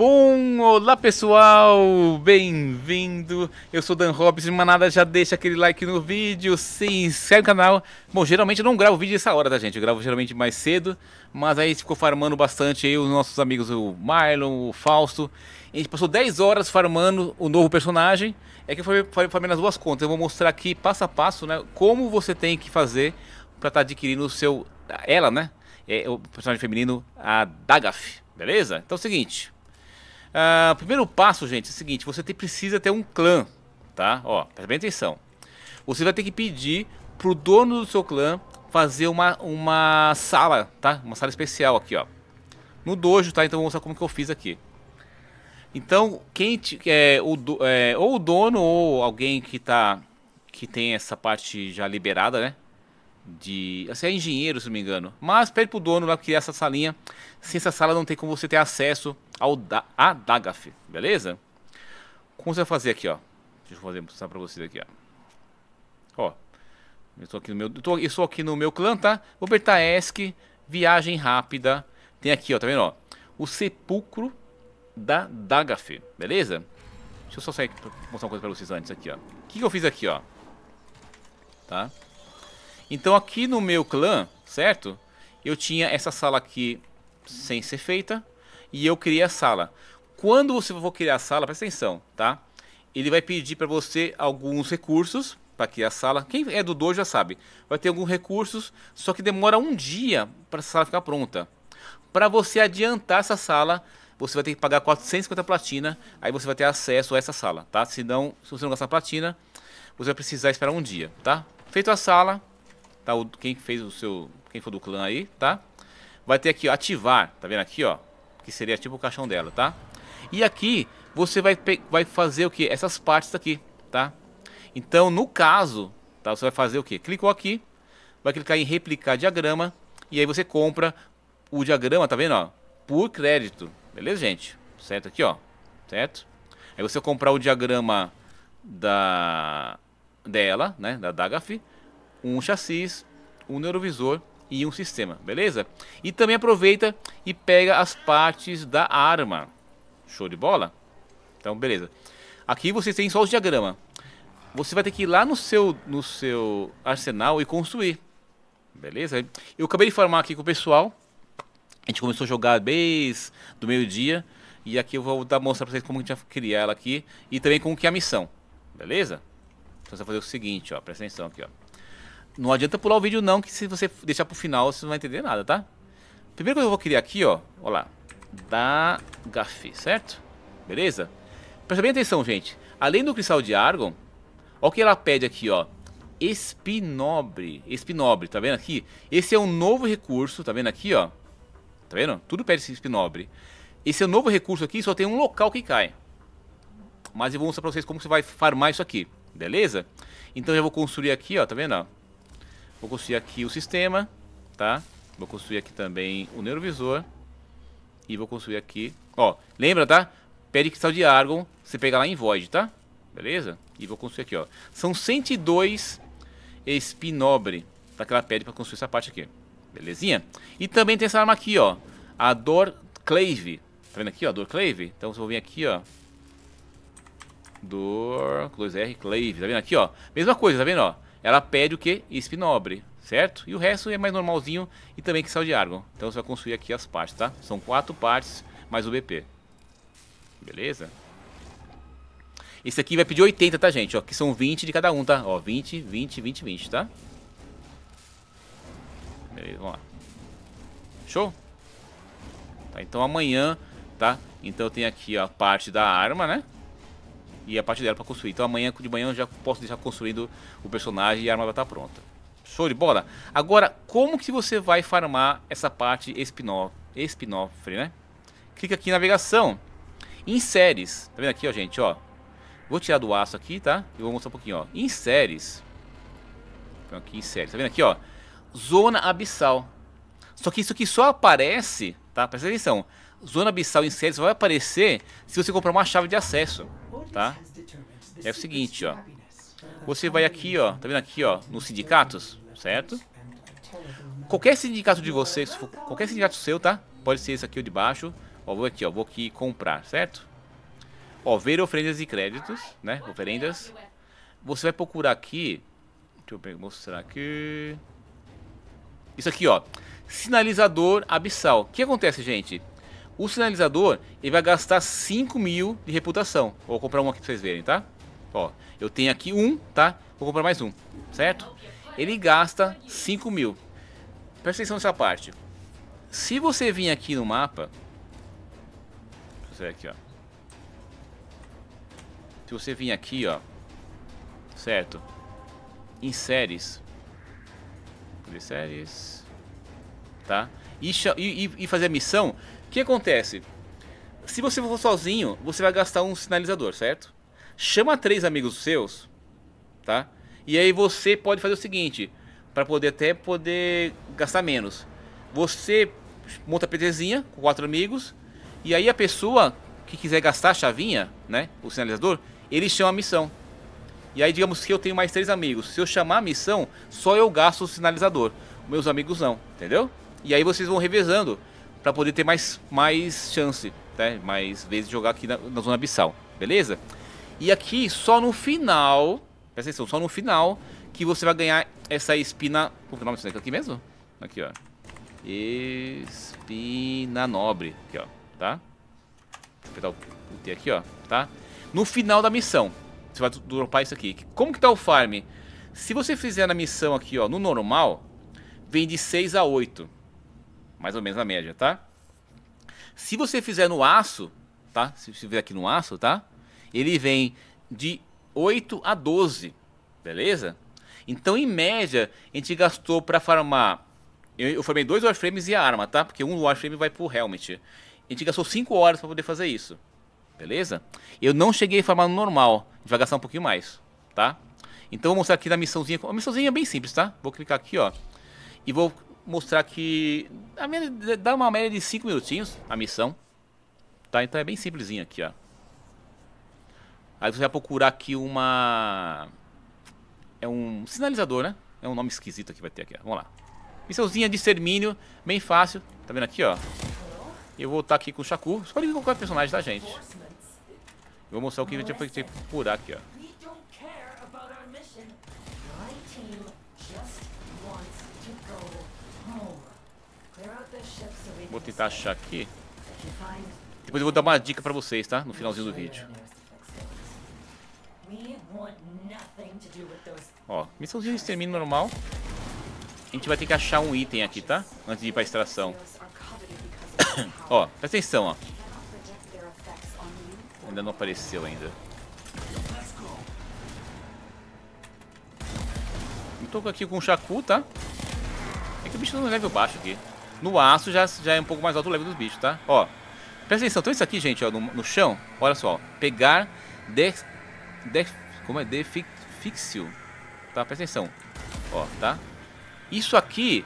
Pum! Olá pessoal, bem-vindo! Eu sou Dan Hobbs e manada já deixa aquele like no vídeo, se inscreve no canal. Bom, geralmente eu não gravo vídeo essa hora, tá gente? Eu gravo geralmente mais cedo, mas aí ficou farmando bastante aí os nossos amigos, o Marlon, o Fausto. A gente passou 10 horas farmando o novo personagem. É que eu falei nas duas contas. Eu vou mostrar aqui passo a passo, né? Como você tem que fazer para estar tá adquirindo o seu... Ela, né? É, o personagem feminino, a Dagaf. Beleza? Então é o seguinte... Ah, primeiro passo, gente, é o seguinte: você tem precisa ter um clã, tá? Ó, presta bem atenção. Você vai ter que pedir pro dono do seu clã fazer uma, uma sala, tá? Uma sala especial aqui, ó. No dojo, tá? Então vou mostrar como que eu fiz aqui. Então, quem te, é, o, é, ou o dono ou alguém que tá que tem essa parte já liberada, né? de. Você é engenheiro, se não me engano. Mas pede pro dono lá criar essa salinha. Sem essa sala não tem como você ter acesso ao da, a Dagaf, beleza? Como você vai fazer aqui, ó? Deixa eu fazer, mostrar pra vocês aqui, ó. Ó. Eu estou aqui no meu, eu tô, eu estou aqui no meu clã, tá? Vou apertar ESC, viagem rápida. Tem aqui, ó, tá vendo, ó? O sepulcro da Dagaf, beleza? Deixa eu só sair pra mostrar uma coisa pra vocês antes aqui, ó. O que, que eu fiz aqui, ó? Tá? Então aqui no meu clã, certo? Eu tinha essa sala aqui sem ser feita e eu criei a sala. Quando você for criar a sala, presta atenção, tá? Ele vai pedir para você alguns recursos para criar a sala. Quem é do dojo já sabe. Vai ter alguns recursos, só que demora um dia para a sala ficar pronta. Para você adiantar essa sala, você vai ter que pagar 450 platina, aí você vai ter acesso a essa sala, tá? Se não, se você não gastar platina, você vai precisar esperar um dia, tá? Feito a sala, tá? O, quem fez o seu, quem for do clã aí, tá? Vai ter aqui, ó, ativar, tá vendo aqui, ó? Que seria tipo o caixão dela, tá? E aqui você vai, vai fazer o que? Essas partes aqui, tá? Então, no caso, tá? Você vai fazer o que? Clicou aqui, vai clicar em replicar diagrama e aí você compra o diagrama, tá vendo, ó? Por crédito, beleza, gente? Certo aqui, ó, certo? Aí você comprar o diagrama da dela, né, da Dagaf, um chassis, um neurovisor e um sistema, beleza? E também aproveita e pega as partes da arma. Show de bola? Então, beleza. Aqui vocês têm só os diagrama. Você vai ter que ir lá no seu, no seu arsenal e construir. Beleza? Eu acabei de formar aqui com o pessoal. A gente começou a jogar desde do meio-dia. E aqui eu vou dar, mostrar pra vocês como a gente vai criar ela aqui. E também como que é a missão. Beleza? Então você vai fazer o seguinte, ó. Presta atenção aqui, ó. Não adianta pular o vídeo não, que se você deixar pro final, você não vai entender nada, tá? Primeiro que eu vou criar aqui, ó, ó lá, da Gafi, certo? Beleza? Presta bem atenção, gente. Além do cristal de Argon, ó o que ela pede aqui, ó. Espinobre. Espinobre, tá vendo aqui? Esse é um novo recurso, tá vendo aqui, ó? Tá vendo? Tudo pede esse espinobre. Esse é um novo recurso aqui, só tem um local que cai. Mas eu vou mostrar pra vocês como você vai farmar isso aqui, beleza? Então eu vou construir aqui, ó, tá vendo? Ó? Vou construir aqui o sistema, tá? Vou construir aqui também o neurovisor. E vou construir aqui... Ó, lembra, tá? Pede cristal de Argon, você pega lá em Void, tá? Beleza? E vou construir aqui, ó. São 102 espinobre, tá? aquela pede pra construir essa parte aqui. Belezinha? E também tem essa arma aqui, ó. A Dor Clave. Tá vendo aqui, ó? Dor Clave? Então eu vou vir aqui, ó. Dor... 2R Clave. Tá vendo aqui, ó? Mesma coisa, tá vendo, ó? ela pede o que? Espinobre, certo? E o resto é mais normalzinho e também que sal de argon. Então você vai construir aqui as partes, tá? São quatro partes mais o BP. Beleza? Esse aqui vai pedir 80, tá, gente? Ó, que são 20 de cada um, tá? Ó, 20, 20, 20, 20, tá? Beleza, vamos lá. Show? Tá, então amanhã, tá? Então tem aqui ó, a parte da arma, né? e a parte dela para construir. Então amanhã de manhã eu já posso deixar construindo o personagem e a arma vai estar tá pronta. Show de bola? Agora, como que você vai farmar essa parte espinofre, espinofre né? Clica aqui em navegação, em séries, tá vendo aqui, ó, gente, ó. Vou tirar do aço aqui, tá? E vou mostrar um pouquinho, ó. Em séries, então aqui em séries, tá vendo aqui, ó. Zona abissal. Só que isso aqui só aparece, tá? Presta atenção. Zona abissal em séries só vai aparecer se você comprar uma chave de acesso tá? É o seguinte, ó. Você vai aqui, ó, tá vendo aqui, ó, nos sindicatos, certo? Qualquer sindicato de vocês, qualquer sindicato seu, tá? Pode ser esse aqui ou de baixo. Ó, vou aqui, ó, vou aqui comprar, certo? Ó, ver oferendas e créditos, né? Oferendas. Você vai procurar aqui. Deixa eu mostrar aqui. Isso aqui, ó. Sinalizador abissal. O que acontece, gente? O sinalizador, ele vai gastar 5 mil de reputação. Vou comprar um aqui pra vocês verem, tá? Ó, eu tenho aqui um, tá? Vou comprar mais um, certo? Ele gasta 5 mil. Presta atenção nessa parte. Se você vir aqui no mapa... Deixa eu ver aqui, ó. Se você vir aqui, ó. Certo? Em séries. Por séries. Tá? e, e, e fazer a missão, o que acontece? Se você for sozinho, você vai gastar um sinalizador, certo? Chama três amigos seus, tá? E aí você pode fazer o seguinte, para poder até poder gastar menos. Você monta a PTzinha com quatro amigos, e aí a pessoa que quiser gastar a chavinha, né, o sinalizador, ele chama a missão. E aí digamos que eu tenho mais três amigos. Se eu chamar a missão, só eu gasto o sinalizador. Meus amigos não, entendeu? E aí vocês vão revezando para poder ter mais, mais chance, né? mais vezes de jogar aqui na, na zona abissal, beleza? E aqui só no final, presta atenção, só no final que você vai ganhar essa espina... Como é o nome disso aqui mesmo? Aqui, ó. Espina nobre, aqui, ó, tá? Vou apertar o T aqui, ó, tá? No final da missão, você vai dropar isso aqui. Como que tá o farm? Se você fizer na missão aqui, ó, no normal, vem de 6 a 8, mais ou menos a média, tá? Se você fizer no aço, tá? Se você fizer aqui no aço, tá? Ele vem de 8 a 12, beleza? Então, em média, a gente gastou para farmar... Eu, eu formei dois warframes e a arma, tá? Porque um warframe vai pro helmet. A gente gastou 5 horas para poder fazer isso, beleza? Eu não cheguei a farmar no normal. A gente vai gastar um pouquinho mais, tá? Então, vou mostrar aqui na missãozinha. Uma missãozinha bem simples, tá? Vou clicar aqui, ó. E vou mostrar que. A minha, dá uma média de 5 minutinhos a missão. Tá? Então é bem simplesinho aqui, ó. Aí você vai procurar aqui uma. É um sinalizador, né? É um nome esquisito que vai ter aqui. Ó. Vamos lá. Missãozinha de extermínio, bem fácil. Tá vendo aqui, ó? Eu vou estar aqui com o Shakur. Escolhe qualquer personagem, da gente? Eu vou mostrar o que a gente vai procurar aqui, ó. Vou tentar achar aqui. Depois eu vou dar uma dica pra vocês, tá? No finalzinho do vídeo. Ó, missãozinha de extermínio normal. A gente vai ter que achar um item aqui, tá? Antes de ir pra extração. ó, presta atenção, ó. Ainda não apareceu ainda. Eu tô aqui com o Shaku, tá? É que o bicho tá no level baixo aqui. No aço já, já é um pouco mais alto o level dos bichos, tá? Ó, presta atenção. Então isso aqui, gente, ó, no, no chão, olha só. Pegar, de, de. como é? Defixio. Tá, presta atenção. Ó, tá? Isso aqui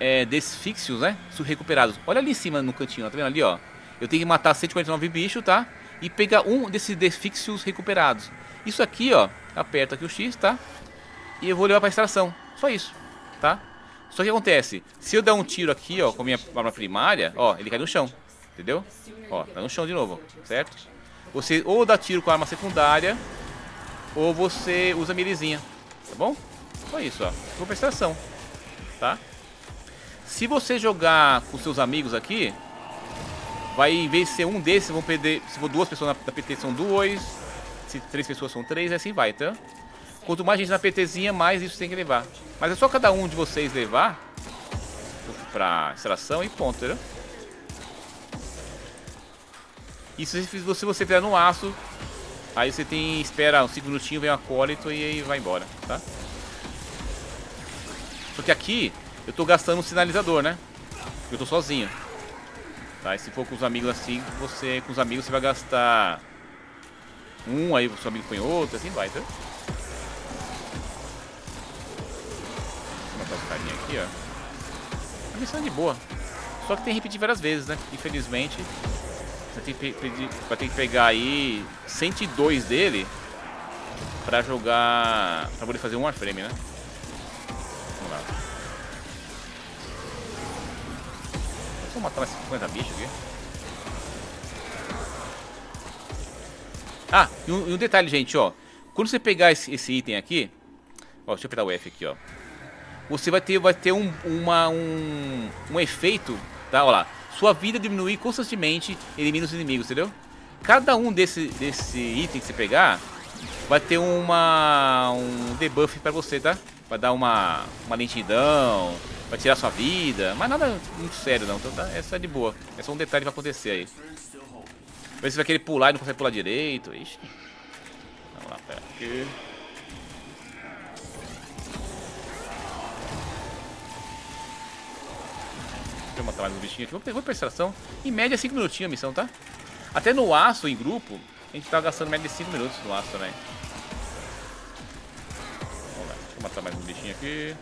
é desfixios, né? Recuperados. Olha ali em cima no cantinho, ó, tá vendo ali, ó? Eu tenho que matar 149 bichos, tá? E pegar um desses desfixios recuperados. Isso aqui, ó, aperta aqui o X, tá? E eu vou levar pra extração. Só isso, tá? Só que acontece, se eu der um tiro aqui, ó, com a minha arma primária, ó, ele cai no chão, entendeu? Ó, tá no chão de novo, certo? Você ou dá tiro com a arma secundária, ou você usa a mirizinha, tá bom? Só isso, ó, compensação, tá? Se você jogar com seus amigos aqui, vai em vez de ser um desses, vão perder, se for duas pessoas na, na PT são dois, se três pessoas são três, assim vai, tá? Quanto mais gente na PTzinha, mais isso tem que levar. Mas é só cada um de vocês levar pra extração e ponto, entendeu? E se você, você fizer no aço, aí você tem espera uns 5 minutinhos, vem o acólito e aí vai embora, tá? Só que aqui eu tô gastando um sinalizador, né? eu tô sozinho. Tá? E se for com os amigos assim, você com os amigos você vai gastar um, aí o seu amigo põe outro, assim vai, tá? aqui, ó. A missão é de boa. Só que tem que repetir várias vezes, né? Infelizmente. tem que, vai ter que pegar aí 102 dele pra jogar... pra poder fazer um warframe, né? Vamos lá. Deixa eu matar mais 50 bichos aqui. Ah, e um, e um detalhe, gente, ó. Quando você pegar esse, esse item aqui... Ó, deixa eu apertar o F aqui, ó você vai ter, vai ter um, uma, um, um efeito, tá? Olha lá, sua vida diminuir constantemente, elimina os inimigos, entendeu? Cada um desse, desse item que você pegar vai ter uma um debuff pra você, tá? Vai dar uma, uma lentidão, vai tirar sua vida, mas nada muito sério não, então tá, essa é de boa. É só um detalhe que vai acontecer aí. Vê se vai querer pular e não consegue pular direito, ixi. Vamos lá, pera aqui. matar mais um bichinho aqui. Vou pra extração Em média 5 minutinhos a missão, tá? Até no aço, em grupo, a gente tá gastando média de 5 minutos no aço também. Vamos lá, deixa eu matar mais um bichinho aqui.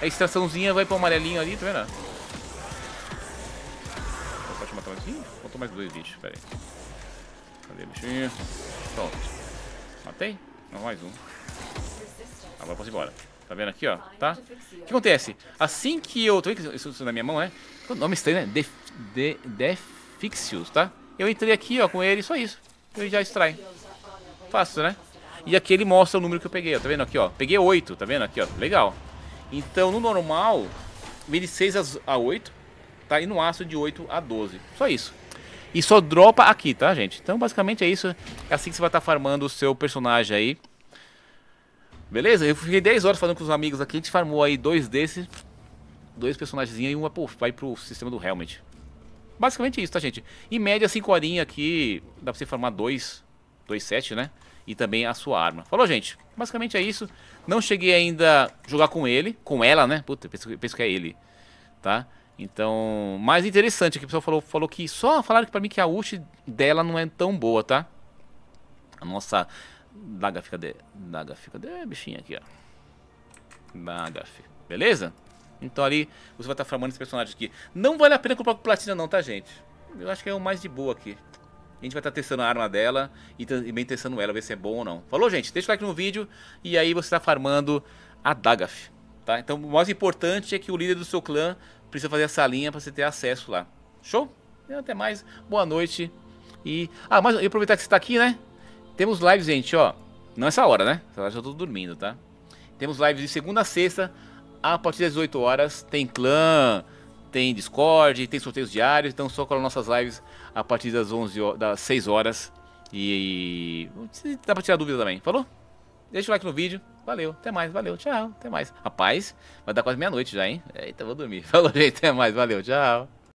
A é extraçãozinha vai pro amarelinho ali, tá vendo? Opa, deixa eu matar mais um. Faltou mais dois bichos, pera aí. Cadê o bichinho? Pronto. Matei? Não, mais um. Agora posso ir embora. Tá vendo aqui, ó? Tá? O que acontece? Assim que eu... Tá vendo isso na minha mão, né? O nome estranho, né? De, de, tá? Eu entrei aqui, ó, com ele, só isso. Ele já extrai. Fácil, né? E aqui ele mostra o número que eu peguei, ó, tá vendo aqui, ó? Peguei 8, tá vendo aqui, ó? Legal. Então, no normal, vem de 6 a 8, tá? E no aço de 8 a 12. Só isso. E só dropa aqui, tá, gente? Então, basicamente é isso. É assim que você vai estar tá farmando o seu personagem aí. Beleza? Eu fiquei 10 horas falando com os amigos aqui, a gente farmou aí dois desses, dois personagens e um vai pro sistema do Helmet. Basicamente isso, tá, gente? Em média, 5 horinhas aqui, dá pra você farmar dois, dois sets, né? E também a sua arma. Falou, gente? Basicamente é isso. Não cheguei ainda a jogar com ele, com ela, né? Puta, penso, penso que é ele, tá? Então, mais interessante, que o pessoal falou, falou que só falaram pra mim que a ult dela não é tão boa, tá? A nossa Daga fica de. Daga fica de bichinho aqui, ó. Daga fica. Beleza? Então ali você vai estar tá formando esse personagem aqui. Não vale a pena comprar com platina não, tá, gente? Eu acho que é o mais de boa aqui. A gente vai estar tá testando a arma dela e também testando ela, ver se é bom ou não. Falou, gente? Deixa o like no vídeo e aí você está farmando a Dagaf, tá? Então o mais importante é que o líder do seu clã precisa fazer essa linha para você ter acesso lá. Show? Então, até mais, boa noite e... Ah, mas eu aproveitar que você está aqui, né? Temos lives, gente, ó. Não essa hora, né? Essa hora já tô dormindo, tá? Temos lives de segunda a sexta, a partir das 18 horas. Tem clã, tem Discord, tem sorteios diários. Então só cola nossas lives a partir das 11 das 6 horas. E, e dá pra tirar dúvida também, falou? Deixa o like no vídeo. Valeu, até mais, valeu, tchau, até mais. Rapaz, vai dar quase meia-noite já, hein? Eita, vou dormir. Falou, gente, até mais, valeu, tchau.